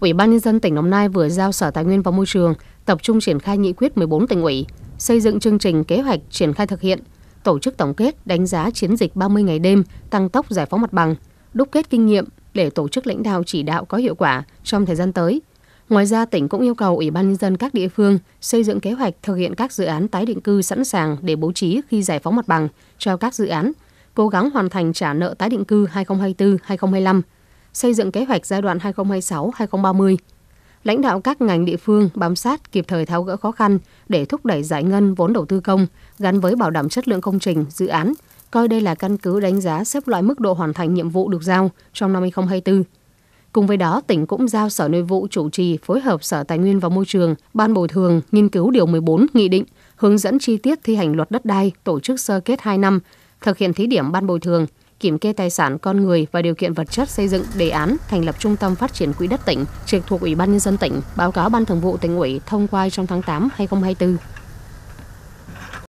Ủy ban nhân dân tỉnh Đồng Nai vừa giao Sở Tài nguyên và Môi trường tập trung triển khai nghị quyết 14 tỉnh ủy, xây dựng chương trình kế hoạch triển khai thực hiện, tổ chức tổng kết đánh giá chiến dịch 30 ngày đêm tăng tốc giải phóng mặt bằng, đúc kết kinh nghiệm để tổ chức lãnh đạo chỉ đạo có hiệu quả trong thời gian tới. Ngoài ra, tỉnh cũng yêu cầu Ủy ban nhân dân các địa phương xây dựng kế hoạch thực hiện các dự án tái định cư sẵn sàng để bố trí khi giải phóng mặt bằng cho các dự án, cố gắng hoàn thành trả nợ tái định cư 2024-2025 xây dựng kế hoạch giai đoạn 2026-2030. Lãnh đạo các ngành địa phương bám sát kịp thời tháo gỡ khó khăn để thúc đẩy giải ngân vốn đầu tư công gắn với bảo đảm chất lượng công trình, dự án, coi đây là căn cứ đánh giá xếp loại mức độ hoàn thành nhiệm vụ được giao trong năm 2024. Cùng với đó, tỉnh cũng giao Sở Nội vụ chủ trì phối hợp Sở Tài nguyên và Môi trường, Ban Bồi thường nghiên cứu điều 14 nghị định hướng dẫn chi tiết thi hành luật đất đai, tổ chức sơ kết 2 năm, thực hiện thí điểm ban bồi thường, kiểm kê tài sản con người và điều kiện vật chất xây dựng đề án thành lập Trung tâm Phát triển Quỹ đất tỉnh trực thuộc Ủy ban Nhân dân tỉnh, báo cáo Ban Thường vụ tỉnh ủy thông qua trong tháng 8 2024.